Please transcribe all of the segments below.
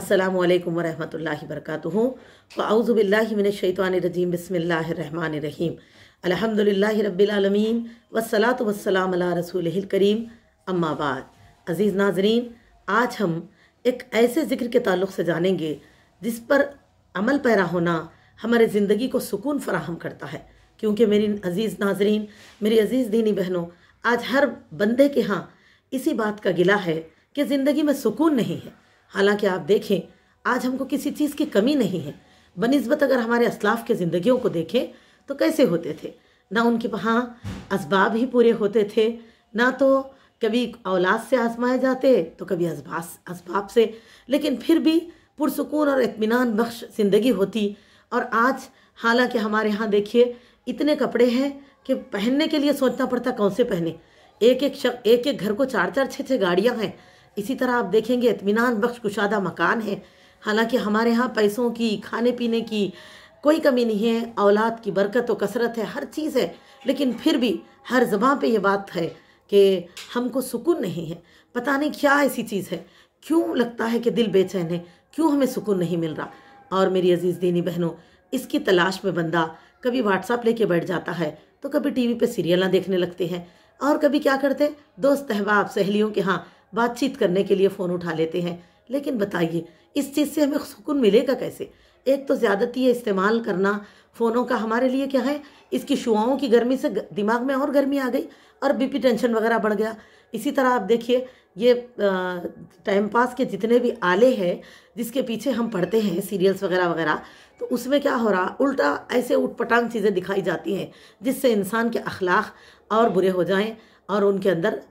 असलम वरहमल वर्क आउज़बिल्लिमिनशैतवानरजीम बसमीम अलहमदिल्ला रबालमीन वसलात वसलाम रसूल करीम अम्माबाद अज़ीज़ नाजरीन आज हम एक ऐसे ज़िक्र के ताल्लुक से जानेंगे जिस पर अमल पैरा होना हमारे ज़िंदगी को सुकून फराहम करता है क्योंकि मेरी अज़ीज़ नाजरीन मेरी अज़ीज़ दीनी बहनों आज हर बंदे के यहाँ इसी बात का गिला है कि ज़िंदगी में सुकून नहीं है हालांकि आप देखें आज हमको किसी चीज़ की कमी नहीं है बनस्बत अगर हमारे असलाफ के ज़िंदगियों को देखें तो कैसे होते थे ना उनके वहाँ इसबाब ही पूरे होते थे ना तो कभी औलाद से आजमाए जाते तो कभी असबास असबाब से लेकिन फिर भी पुरसकून और इतमान बख्श ज़िंदगी होती और आज हालांकि हमारे यहाँ देखिए इतने कपड़े हैं कि पहनने के लिए सोचना पड़ता कौन से पहने एक एक एक एक घर को चार चार छः छः गाड़ियाँ हैं इसी तरह आप देखेंगे इतमान बख्श कुशादा मकान है हालांकि हमारे यहाँ पैसों की खाने पीने की कोई कमी नहीं है औलाद की बरकत और कसरत है हर चीज़ है लेकिन फिर भी हर जबाँ पे ये बात है कि हमको सुकून नहीं है पता नहीं क्या ऐसी चीज़ है क्यों लगता है कि दिल बेचैन है क्यों हमें सुकून नहीं मिल रहा और मेरी अजीज़ दीनी बहनों इसकी तलाश में बंदा कभी व्हाट्सअप लेके बैठ जाता है तो कभी वी पे सीरियल देखने लगते हैं और कभी क्या करते दोस्त अहबाब सहेलियों के यहाँ बातचीत करने के लिए फ़ोन उठा लेते हैं लेकिन बताइए इस चीज़ से हमें सुकून मिलेगा कैसे एक तो ज़्यादती इस्तेमाल करना फ़ोनों का हमारे लिए क्या है इसकी शुआओं की गर्मी से दिमाग में और गर्मी आ गई और बीपी टेंशन वगैरह बढ़ गया इसी तरह आप देखिए ये टाइम पास के जितने भी आले हैं जिसके पीछे हम पढ़ते हैं सीरियल्स वगैरह वगैरह तो उसमें क्या हो रहा उल्टा ऐसे उठपटांग चीज़ें दिखाई जाती हैं जिससे इंसान के अखलाक और बुरे हो जाएँ और उनके अंदर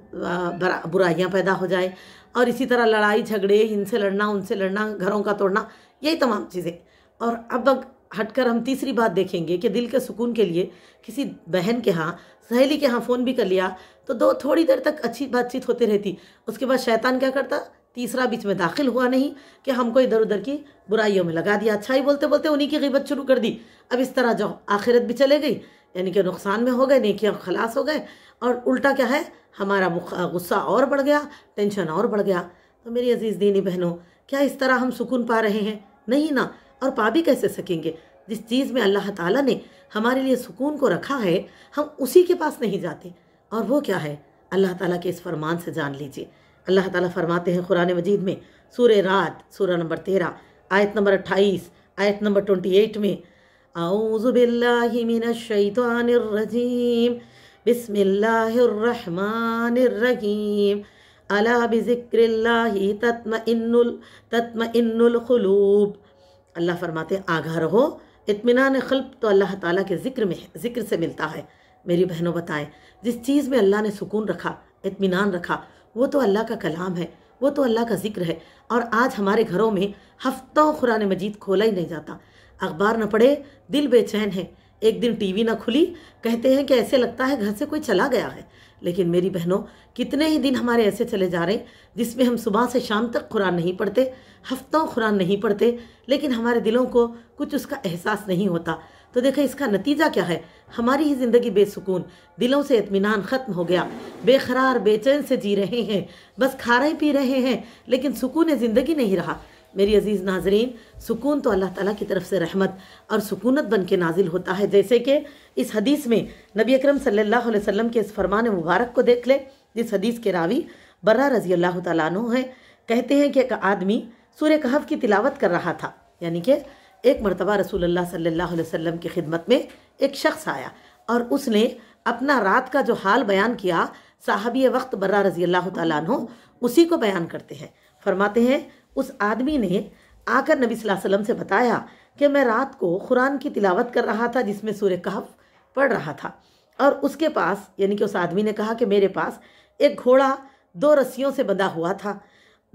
बुराइयाँ पैदा हो जाए और इसी तरह लड़ाई झगड़े इनसे लड़ना उनसे लड़ना घरों का तोड़ना यही तमाम चीज़ें और अब हटकर हम तीसरी बात देखेंगे कि दिल के सुकून के लिए किसी बहन के यहाँ सहेली के यहाँ फ़ोन भी कर लिया तो दो थोड़ी देर तक अच्छी बातचीत होती रहती उसके बाद शैतान क्या करता तीसरा बीच में दाखिल हुआ नहीं कि हमको इधर उधर की बुराइयों में लगा दिया अच्छाई बोलते बोलते उन्हीं की गिबत शुरू कर दी अब इस तरह जाओ आखिरत भी चले गई यानी कि नुकसान में हो गए नेकियां खलास हो गए और उल्टा क्या है हमारा गुस्सा और बढ़ गया टेंशन और बढ़ गया तो मेरी अजीज़ दीनी बहनों क्या इस तरह हम सुकून पा रहे हैं नहीं ना और पा भी कैसे सकेंगे जिस चीज़ में अल्लाह ताला ने हमारे लिए सुकून को रखा है हम उसी के पास नहीं जाते और वो क्या है अल्लाह ताला के इस फरमान से जान लीजिए अल्लाह ताला फरमाते हैं कुरान मजीद में सूर रात सूर नंबर तेरह आयत नंबर अट्ठाईस आयत नंबर ट्वेंटी एट में أعوذ بالله من الشيطان الرجيم بسم الله الرحمن الرحيم ألا بذكر الله تطمئن تطمئن القلوب अल्लाह फरमाते आगा रहो इतमान खल्ब तो अल्लाह ताला के ज़िक्र में ज़िक्र से मिलता है मेरी बहनों बताएं जिस चीज़ में अल्लाह ने सुकून रखा इतमान रखा वो तो अल्लाह का कलाम है वो तो अल्लाह का ज़िक्र है और आज हमारे घरों में हफ्तों कुरान मजीद खोला ही नहीं जाता अखबार न पढ़े दिल बेचैन है एक दिन टीवी ना खुली कहते हैं कि ऐसे लगता है घर से कोई चला गया है लेकिन मेरी बहनों कितने ही दिन हमारे ऐसे चले जा रहे हैं जिसमें हम सुबह से शाम तक कुरान नहीं पढ़ते हफ्तों कुरान नहीं पढ़ते लेकिन हमारे दिलों को कुछ उसका एहसास नहीं होता तो देखें इसका नतीजा क्या है हमारी ही ज़िंदगी बेसकून दिलों से इतमान ख़त्म हो गया बेखरार बेचैन से जी रहे हैं बस खा रहे पी रहे हैं लेकिन सुकून ज़िंदगी नहीं रहा मेरी अज़ीज़ नाजरीन सुकून तो अल्लाह ताला की तरफ से रहमत और सुकूनत बन के नाजिल होता है जैसे कि इस हदीस में नबी अकरम सल्लल्लाहु अलैहि वसल्लम के इस फरमान मुबारक को देख ले जिस हदीस के रावी बर्रा रजी अल्लाह तु है कहते हैं कि एक आदमी सूर्य कहफ की तिलावत कर रहा था यानी कि एक मरतबा रसूल अल्लाह सल्लल्लाहु अलैहि वसल्लम की खिदमत में एक शख्स आया और उसने अपना रात का जो हाल बयान किया साहबी वक्त बर्रा रजी अल्लाह तु उसी को बयान करते हैं फरमाते हैं उस आदमी ने आकर नबी वसल्लम से बताया कि मैं रात को कुरान की तिलावत कर रहा था जिसमें सूर्य कहफ पढ़ रहा था और उसके पास यानी कि उस आदमी ने कहा कि मेरे पास एक घोड़ा दो रस्सियों से बंधा हुआ था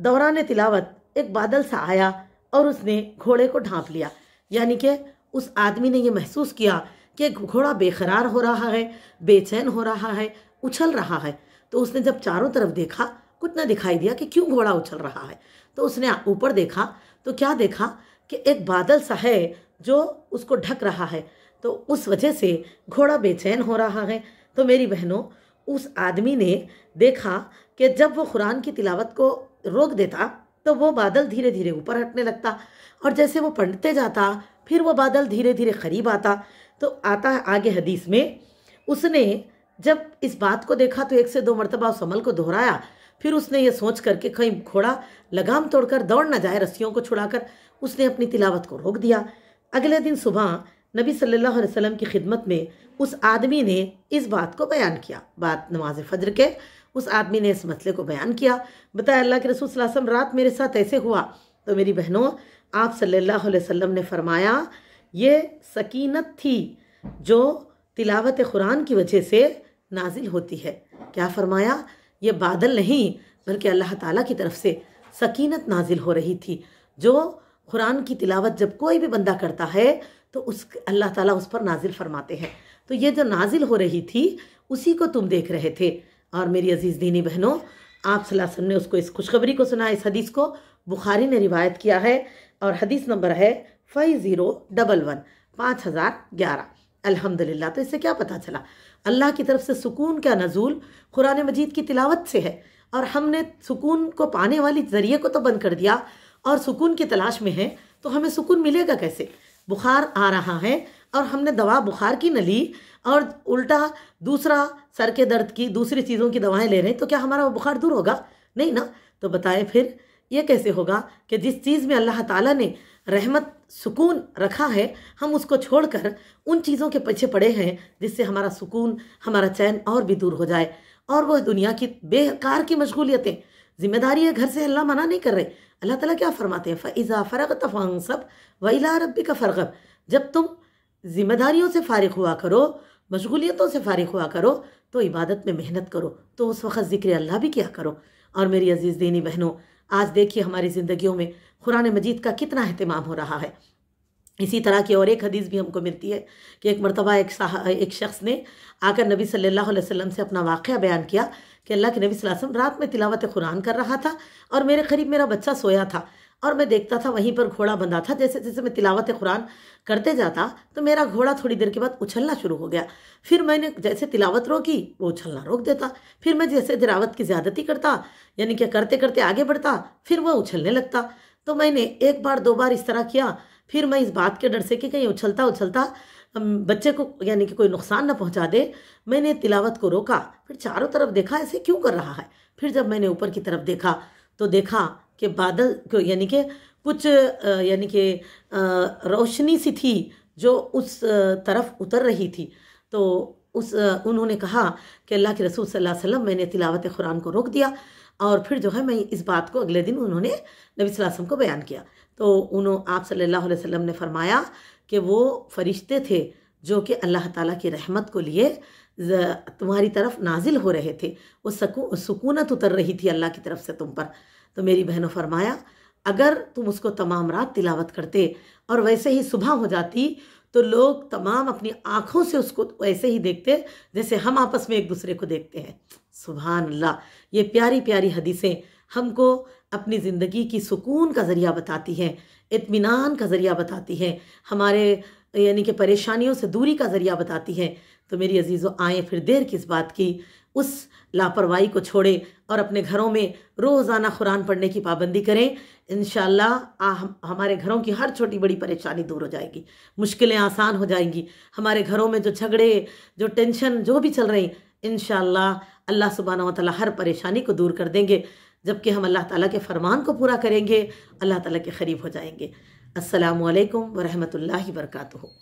दौरान तिलावत एक बादल सा आया और उसने घोड़े को ढांप लिया यानी कि उस आदमी ने यह महसूस किया कि घोड़ा बेखरार हो रहा है बेचैन हो रहा है उछल रहा है तो उसने जब चारों तरफ देखा कुछ ना दिखाई दिया कि क्यों घोड़ा उछल रहा है तो उसने ऊपर देखा तो क्या देखा कि एक बादल सा है जो उसको ढक रहा है तो उस वजह से घोड़ा बेचैन हो रहा है तो मेरी बहनों उस आदमी ने देखा कि जब वो कुरान की तिलावत को रोक देता तो वो बादल धीरे धीरे ऊपर हटने लगता और जैसे वो पढ़ते जाता फिर वो बादल धीरे धीरे करीब आता तो आता है आगे हदीस में उसने जब इस बात को देखा तो एक से दो मरतबा उस अमल को दोहराया फिर उसने ये सोच करके कहीं घोड़ा लगाम तोड़कर दौड़ ना जाए रस्सियों को छुड़ाकर उसने अपनी तिलावत को रोक दिया अगले दिन सुबह नबी सल्लल्लाहु अलैहि वसल्लम की खिदमत में उस आदमी ने इस बात को बयान किया बात नमाज फजर के उस आदमी ने इस मसले को बयान किया बताया अल्लाह के रसूल वसम रात मेरे साथ ऐसे हुआ तो मेरी बहनों आप सल्लल्लाहु अलैहि वसल्लम ने फरमाया ये सकीनत थी जो तिलावत कुरान की वजह से नाजिल होती है क्या फरमाया ये बादल नहीं बल्कि अल्लाह ताला की तरफ से सकीनत नाजिल हो रही थी जो कुरान की तिलावत जब कोई भी बंदा करता है तो उस अल्लाह ताला उस पर नाजिल फरमाते हैं तो ये जो नाजिल हो रही थी उसी को तुम देख रहे थे और मेरी अजीज़ दीनी बहनों आप सलासन ने उसको इस खुशखबरी को सुना इस हदीस को बुखारी ने रिवायत किया है और हदीस नंबर है फाइव ज़ीरो डबल वन पाँच हज़ार ग्यारह अल्हम्दुलिल्लाह तो इससे क्या पता चला अल्लाह की तरफ से सुकून का नजूल कुरान मजीद की तिलावत से है और हमने सुकून को पाने वाली ज़रिए को तो बंद कर दिया और सुकून की तलाश में है तो हमें सुकून मिलेगा कैसे बुखार आ रहा है और हमने दवा बुखार की न ली और उल्टा दूसरा सर के दर्द की दूसरी चीज़ों की दवाएं ले रहे हैं तो क्या हमारा वो बुखार दूर होगा नहीं ना तो बताएं फिर ये कैसे होगा कि जिस चीज़ में अल्लाह ताला ने रहमत सुकून रखा है हम उसको छोड़कर उन चीज़ों के पीछे पड़े हैं जिससे हमारा सुकून हमारा चैन और भी दूर हो जाए और वह दुनिया की बेकार की मशगूलियतें जिम्मेदारी है घर से अल्लाह मना नहीं कर रहे अल्लाह ताला क्या फरमाते हैं फ़ैज़ा फ़रग सब वला रबी का फ़रगब जब तुम जिम्मेदारियों से फ़ारिग हुआ करो मशगूलियतों से फ़ारिग हुआ करो तो इबादत में मेहनत करो तो उस वक्त ज़िक्र अल्लाह भी किया करो और मेरी अजीज़ दीनी बहनों आज देखिए हमारी ज़िंदगियों में कुरान मजीद का कितना अहतमाम हो रहा है इसी तरह की और एक हदीस भी हमको मिलती है कि एक मरतबा एक एक शख्स ने आकर नबी सल्लल्लाहु अलैहि वसल्लम से अपना वाक़ बयान किया कि अल्लाह के नबी वसल्लम रात में तिलावत कुरान कर रहा था और मेरे करीब मेरा बच्चा सोया था और मैं देखता था वहीं पर घोड़ा बंधा था जैसे जैसे मैं तिलावत कुरान करते जाता तो मेरा घोड़ा थोड़ी देर के बाद उछलना शुरू हो गया फिर मैंने जैसे तिलावत रोकी वो उछलना रोक देता फिर मैं जैसे तिलावत की ज़्यादती करता यानी कि करते करते आगे बढ़ता फिर वह उछलने लगता तो मैंने एक बार दो बार इस तरह किया फिर मैं इस बात के डर से कि कहीं उछलता उछलता बच्चे को यानी कि कोई नुकसान ना पहुंचा दे मैंने तिलावत को रोका फिर चारों तरफ देखा ऐसे क्यों कर रहा है फिर जब मैंने ऊपर की तरफ देखा तो देखा कि बादल यानी कि कुछ यानी कि रोशनी सी थी जो उस तरफ उतर रही थी तो उस उन्होंने कहा कि अल्लाह के रसूल सल्लल्लाहु अलैहि वसल्लम मैंने तिलावत कुरान को रोक दिया और फिर जो है मैं इस बात को अगले दिन उन्होंने नबी वसल्लम को बयान किया तो उन्होंने आप सल्लल्लाहु अलैहि वसल्लम ने फरमाया कि वो फरिश्ते थे जो कि अल्लाह ताला की रहमत को लिए तुम्हारी तरफ नाजिल हो रहे थे वो सकू सुकूनत उतर रही थी अल्लाह की तरफ से तुम पर तो मेरी बहनों फरमाया अगर तुम उसको तमाम रात तिलावत करते और वैसे ही सुबह हो जाती तो लोग तमाम अपनी आँखों से उसको ऐसे ही देखते जैसे हम आपस में एक दूसरे को देखते हैं सुबह अल्लाह ये प्यारी प्यारी हदीसें हमको अपनी ज़िंदगी की सुकून का ज़रिया बताती हैं इतमान का ज़रिया बताती हैं हमारे यानी कि परेशानियों से दूरी का ज़रिया बताती हैं तो मेरी अजीज़ों आएँ फिर देर किस बात की उस लापरवाही को छोड़ें और अपने घरों में रोज़ाना कुरान पढ़ने की पाबंदी करें इन हम, हमारे घरों की हर छोटी बड़ी परेशानी दूर हो जाएगी मुश्किलें आसान हो जाएंगी हमारे घरों में जो झगड़े जो टेंशन जो भी चल रही इन अल्लाह सुबहाना वाली हर परेशानी को दूर कर देंगे जबकि हम अल्लाह ताला के फरमान को पूरा करेंगे अल्लाह ताला के करीब हो जाएंगे अस्सलाम वालेकुम वरहमतुल्लाहि वरकatuh